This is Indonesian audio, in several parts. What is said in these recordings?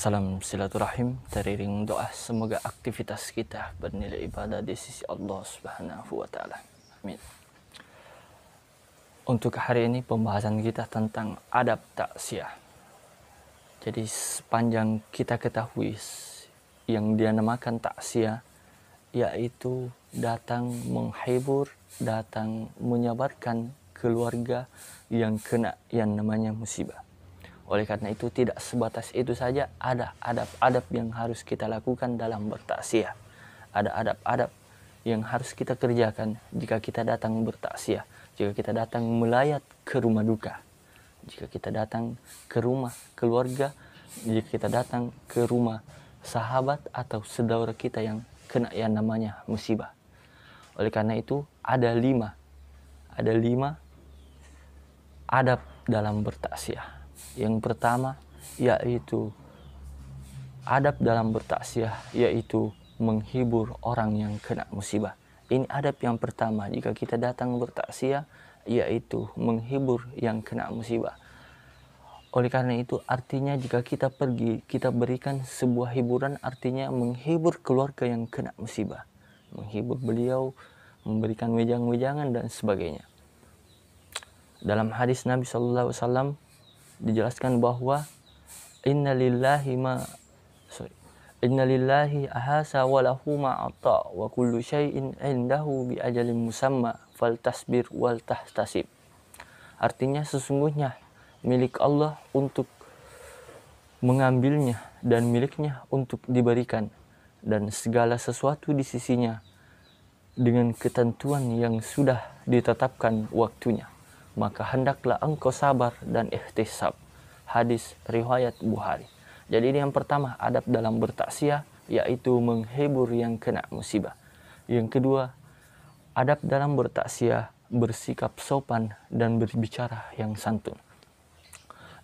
Salam silaturahim, teriring doa semoga aktivitas kita bernilai ibadah di sisi Allah Subhanahu wa taala. Amin. Untuk hari ini pembahasan kita tentang adab taksiyah. Jadi sepanjang kita ketahui yang dia namakan taksiyah yaitu datang menghibur, datang menyabarkan keluarga yang kena yang namanya musibah oleh karena itu tidak sebatas itu saja ada adab-adab yang harus kita lakukan dalam bertaksiyah. Ada adab-adab yang harus kita kerjakan jika kita datang bertaksiyah, jika kita datang melayat ke rumah duka, jika kita datang ke rumah keluarga, jika kita datang ke rumah sahabat atau saudara kita yang kena yang namanya musibah. Oleh karena itu ada lima, ada lima adab dalam bertaksiyah yang pertama yaitu adab dalam bertaksiah yaitu menghibur orang yang kena musibah. Ini adab yang pertama jika kita datang bertaksiah yaitu menghibur yang kena musibah. Oleh karena itu artinya jika kita pergi kita berikan sebuah hiburan artinya menghibur keluarga yang kena musibah. Menghibur beliau, memberikan wejangan wejangan dan sebagainya. Dalam hadis Nabi Shallallahu Alaihi Wasallam dijelaskan bahwa innalillahi ma sorry innalillahi ahasa wa lahu ma'ata wa kullu syai'in indahu bi ajalin musamma fal tasbir wal tahtasib artinya sesungguhnya milik Allah untuk mengambilnya dan miliknya untuk diberikan dan segala sesuatu di sisinya dengan ketentuan yang sudah ditetapkan waktunya maka hendaklah engkau sabar dan ikhtisab. Hadis riwayat Bukhari. Jadi ini yang pertama adab dalam bertaksiyah yaitu menghibur yang kena musibah. Yang kedua, adab dalam bertaksiyah bersikap sopan dan berbicara yang santun.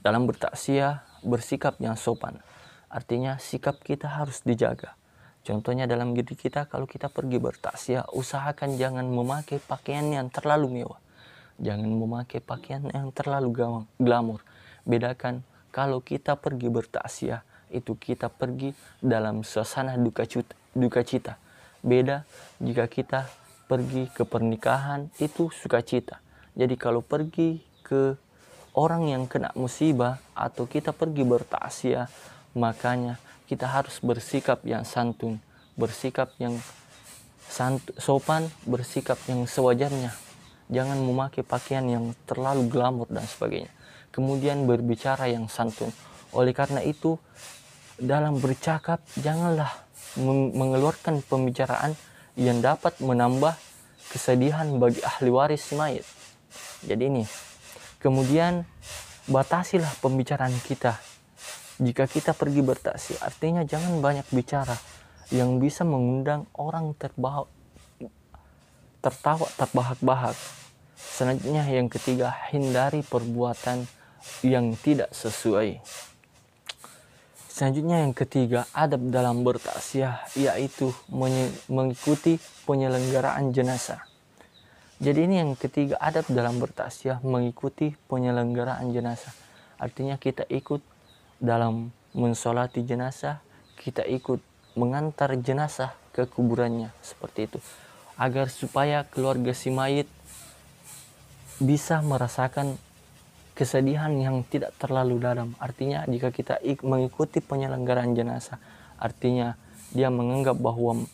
Dalam bertaksiyah bersikap yang sopan. Artinya sikap kita harus dijaga. Contohnya dalam diri kita kalau kita pergi bertaksiyah usahakan jangan memakai pakaian yang terlalu mewah Jangan memakai pakaian yang terlalu glamor. Bedakan kalau kita pergi bertaksiah, itu kita pergi dalam suasana duka, cita, duka cita. Beda jika kita pergi ke pernikahan, itu sukacita. Jadi kalau pergi ke orang yang kena musibah atau kita pergi bertaksiah, makanya kita harus bersikap yang santun, bersikap yang sopan, bersikap yang sewajarnya, jangan memakai pakaian yang terlalu glamor dan sebagainya. Kemudian berbicara yang santun. Oleh karena itu, dalam bercakap janganlah mengeluarkan pembicaraan yang dapat menambah kesedihan bagi ahli waris mayat. Jadi ini. Kemudian batasilah pembicaraan kita. Jika kita pergi bertaksi, artinya jangan banyak bicara yang bisa mengundang orang terbawa tertawa terbahak-bahak. Selanjutnya yang ketiga, hindari perbuatan yang tidak sesuai. Selanjutnya yang ketiga, adab dalam bertaksiyah yaitu mengikuti penyelenggaraan jenazah. Jadi ini yang ketiga, adab dalam bertaksiyah mengikuti penyelenggaraan jenazah. Artinya kita ikut dalam mensolati jenazah, kita ikut mengantar jenazah ke kuburannya seperti itu agar supaya keluarga si mayit bisa merasakan kesedihan yang tidak terlalu dalam. Artinya jika kita mengikuti penyelenggaraan jenazah, artinya dia menganggap bahwa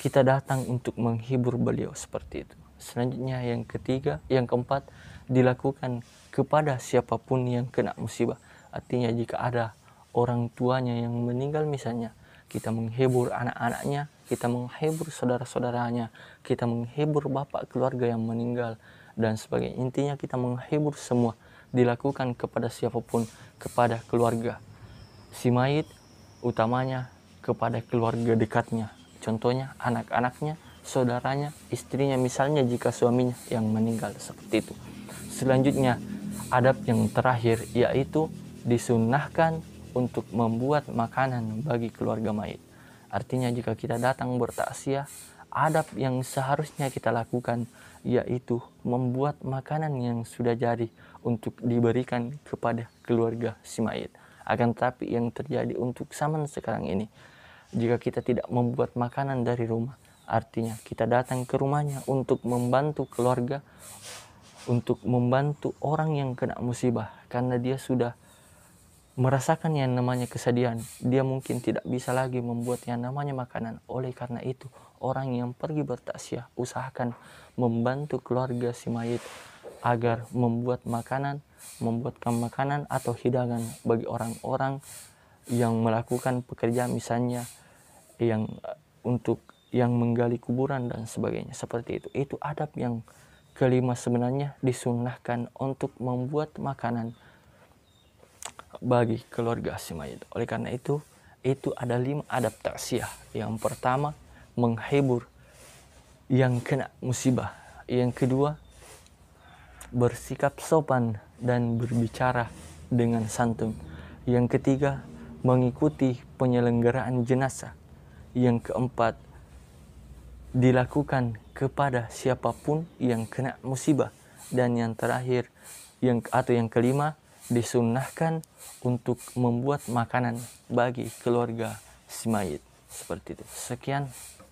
kita datang untuk menghibur beliau seperti itu. Selanjutnya yang ketiga, yang keempat dilakukan kepada siapapun yang kena musibah. Artinya jika ada orang tuanya yang meninggal misalnya, kita menghibur anak-anaknya kita menghibur saudara-saudaranya, kita menghibur bapak keluarga yang meninggal, dan sebagainya intinya kita menghibur semua dilakukan kepada siapapun, kepada keluarga. Si mayit utamanya kepada keluarga dekatnya, contohnya anak-anaknya, saudaranya, istrinya, misalnya jika suaminya yang meninggal seperti itu. Selanjutnya, adab yang terakhir yaitu disunahkan untuk membuat makanan bagi keluarga mayit. Artinya jika kita datang bertaksiah, adab yang seharusnya kita lakukan yaitu membuat makanan yang sudah jadi untuk diberikan kepada keluarga si Simait. Akan tetapi yang terjadi untuk zaman sekarang ini, jika kita tidak membuat makanan dari rumah, artinya kita datang ke rumahnya untuk membantu keluarga, untuk membantu orang yang kena musibah karena dia sudah merasakan yang namanya kesedihan. Dia mungkin tidak bisa lagi membuat yang namanya makanan. Oleh karena itu, orang yang pergi bertaksia usahakan membantu keluarga si mayit agar membuat makanan, membuatkan makanan atau hidangan bagi orang-orang yang melakukan pekerjaan misalnya yang eh, untuk yang menggali kuburan dan sebagainya seperti itu. Itu adab yang kelima sebenarnya disunahkan untuk membuat makanan bagi keluarga Asimayid. Oleh karena itu, itu ada lima adaptasi ya. Yang pertama, menghibur yang kena musibah. Yang kedua, bersikap sopan dan berbicara dengan santun. Yang ketiga, mengikuti penyelenggaraan jenazah. Yang keempat, dilakukan kepada siapapun yang kena musibah. Dan yang terakhir, yang atau yang kelima, disunahkan untuk membuat makanan bagi keluarga si mayit seperti itu sekian